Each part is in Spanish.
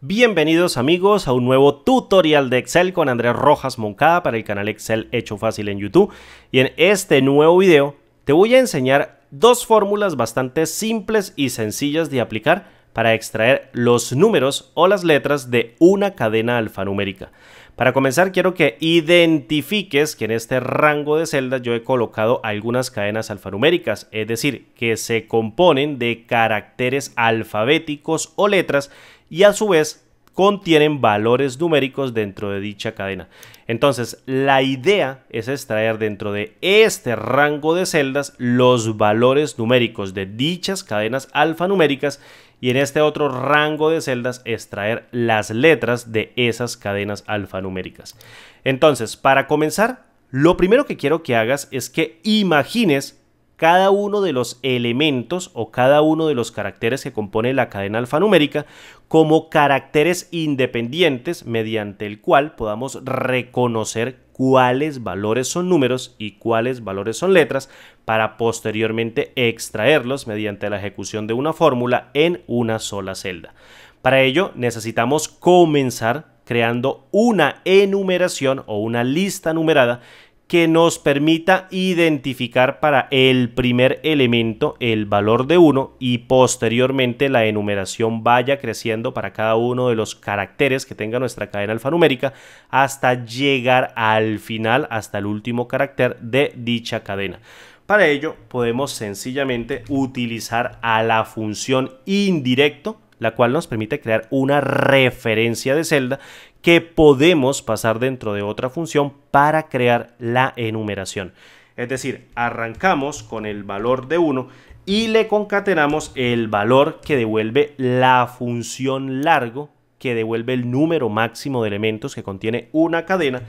Bienvenidos amigos a un nuevo tutorial de Excel con Andrés Rojas Moncada para el canal Excel Hecho Fácil en YouTube. Y en este nuevo video te voy a enseñar dos fórmulas bastante simples y sencillas de aplicar para extraer los números o las letras de una cadena alfanumérica. Para comenzar quiero que identifiques que en este rango de celdas yo he colocado algunas cadenas alfanuméricas, es decir, que se componen de caracteres alfabéticos o letras y a su vez contienen valores numéricos dentro de dicha cadena. Entonces, la idea es extraer dentro de este rango de celdas los valores numéricos de dichas cadenas alfanuméricas y en este otro rango de celdas extraer las letras de esas cadenas alfanuméricas. Entonces, para comenzar, lo primero que quiero que hagas es que imagines cada uno de los elementos o cada uno de los caracteres que compone la cadena alfanumérica como caracteres independientes mediante el cual podamos reconocer cuáles valores son números y cuáles valores son letras para posteriormente extraerlos mediante la ejecución de una fórmula en una sola celda. Para ello necesitamos comenzar creando una enumeración o una lista numerada que nos permita identificar para el primer elemento el valor de 1 y posteriormente la enumeración vaya creciendo para cada uno de los caracteres que tenga nuestra cadena alfanumérica hasta llegar al final, hasta el último carácter de dicha cadena. Para ello podemos sencillamente utilizar a la función indirecto la cual nos permite crear una referencia de celda que podemos pasar dentro de otra función para crear la enumeración. Es decir, arrancamos con el valor de 1 y le concatenamos el valor que devuelve la función largo, que devuelve el número máximo de elementos que contiene una cadena.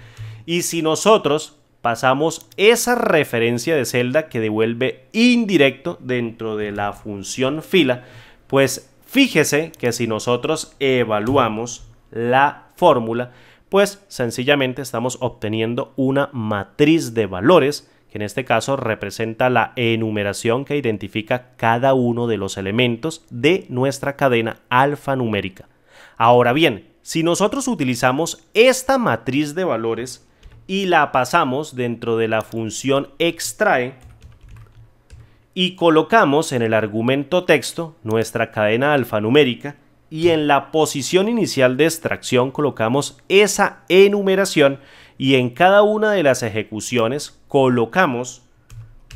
Y si nosotros pasamos esa referencia de celda que devuelve indirecto dentro de la función fila, pues Fíjese que si nosotros evaluamos la fórmula, pues sencillamente estamos obteniendo una matriz de valores que en este caso representa la enumeración que identifica cada uno de los elementos de nuestra cadena alfanumérica. Ahora bien, si nosotros utilizamos esta matriz de valores y la pasamos dentro de la función extrae, y colocamos en el argumento texto nuestra cadena alfanumérica y en la posición inicial de extracción colocamos esa enumeración y en cada una de las ejecuciones colocamos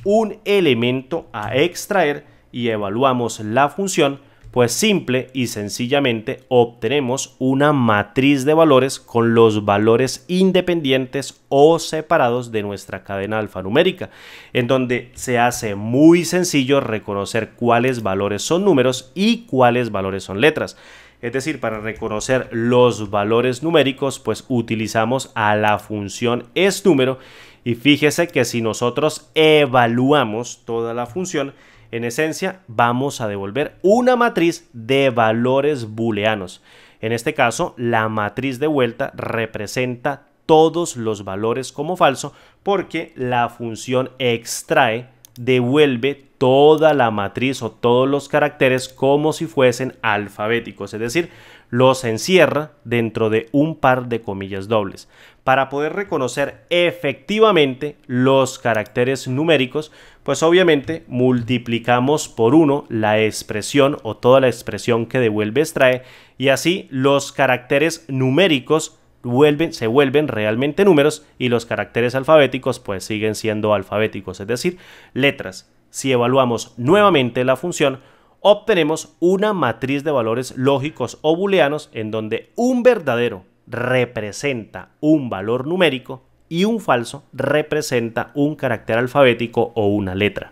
un elemento a extraer y evaluamos la función pues simple y sencillamente obtenemos una matriz de valores con los valores independientes o separados de nuestra cadena alfanumérica, en donde se hace muy sencillo reconocer cuáles valores son números y cuáles valores son letras. Es decir, para reconocer los valores numéricos, pues utilizamos a la función es número y fíjese que si nosotros evaluamos toda la función, en esencia, vamos a devolver una matriz de valores booleanos. En este caso, la matriz de vuelta representa todos los valores como falso porque la función extrae devuelve toda la matriz o todos los caracteres como si fuesen alfabéticos, es decir, los encierra dentro de un par de comillas dobles para poder reconocer efectivamente los caracteres numéricos, pues obviamente multiplicamos por 1 la expresión o toda la expresión que devuelve extrae y así los caracteres numéricos vuelven, se vuelven realmente números y los caracteres alfabéticos pues siguen siendo alfabéticos, es decir, letras. Si evaluamos nuevamente la función, obtenemos una matriz de valores lógicos o booleanos en donde un verdadero representa un valor numérico y un falso representa un carácter alfabético o una letra.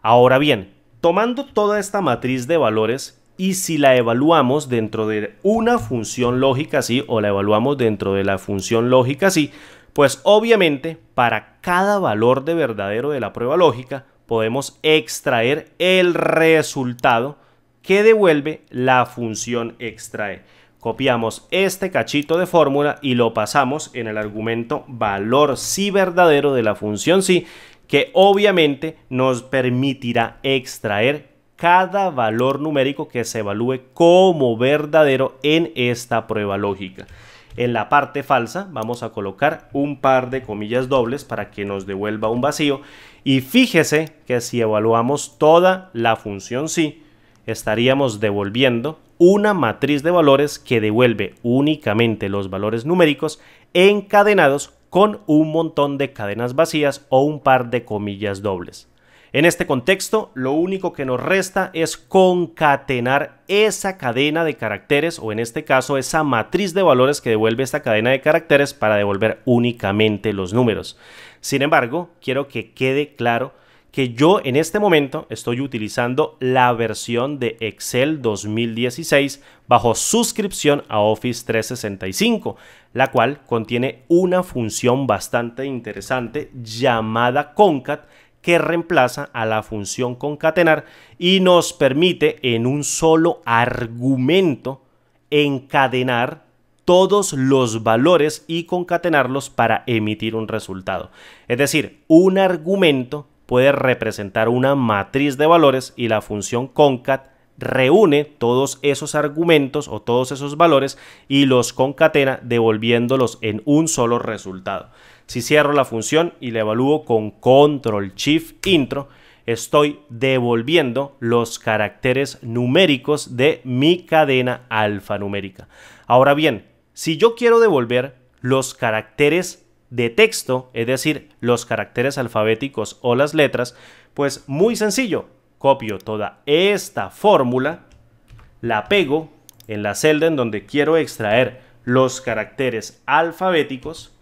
Ahora bien, tomando toda esta matriz de valores y si la evaluamos dentro de una función lógica así o la evaluamos dentro de la función lógica así, pues obviamente para cada valor de verdadero de la prueba lógica podemos extraer el resultado que devuelve la función extrae. Copiamos este cachito de fórmula y lo pasamos en el argumento valor si sí verdadero de la función si, que obviamente nos permitirá extraer cada valor numérico que se evalúe como verdadero en esta prueba lógica en la parte falsa vamos a colocar un par de comillas dobles para que nos devuelva un vacío. Y fíjese que si evaluamos toda la función sí, estaríamos devolviendo una matriz de valores que devuelve únicamente los valores numéricos encadenados con un montón de cadenas vacías o un par de comillas dobles. En este contexto, lo único que nos resta es concatenar esa cadena de caracteres o en este caso esa matriz de valores que devuelve esta cadena de caracteres para devolver únicamente los números. Sin embargo, quiero que quede claro que yo en este momento estoy utilizando la versión de Excel 2016 bajo suscripción a Office 365, la cual contiene una función bastante interesante llamada concat que reemplaza a la función concatenar y nos permite en un solo argumento encadenar todos los valores y concatenarlos para emitir un resultado. Es decir, un argumento puede representar una matriz de valores y la función concat reúne todos esos argumentos o todos esos valores y los concatena devolviéndolos en un solo resultado. Si cierro la función y la evalúo con control shift intro, estoy devolviendo los caracteres numéricos de mi cadena alfanumérica. Ahora bien, si yo quiero devolver los caracteres de texto, es decir, los caracteres alfabéticos o las letras, pues muy sencillo, copio toda esta fórmula, la pego en la celda en donde quiero extraer los caracteres alfabéticos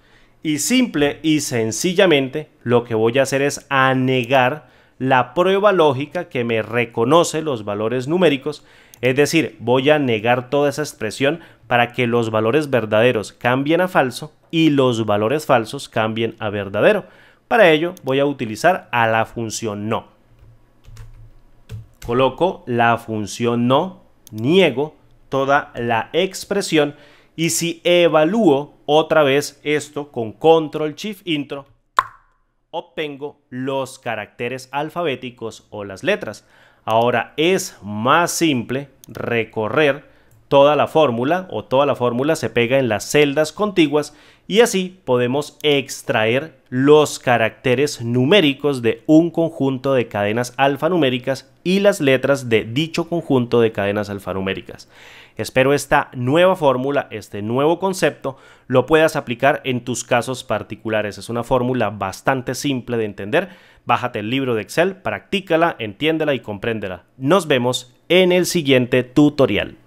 y simple y sencillamente lo que voy a hacer es anegar la prueba lógica que me reconoce los valores numéricos, es decir, voy a negar toda esa expresión para que los valores verdaderos cambien a falso y los valores falsos cambien a verdadero. Para ello voy a utilizar a la función no. Coloco la función no, niego toda la expresión y si evalúo otra vez esto con control shift intro obtengo los caracteres alfabéticos o las letras. Ahora es más simple recorrer toda la fórmula o toda la fórmula se pega en las celdas contiguas y así podemos extraer los caracteres numéricos de un conjunto de cadenas alfanuméricas y las letras de dicho conjunto de cadenas alfanuméricas. Espero esta nueva fórmula, este nuevo concepto, lo puedas aplicar en tus casos particulares. Es una fórmula bastante simple de entender. Bájate el libro de Excel, practícala, entiéndela y compréndela. Nos vemos en el siguiente tutorial.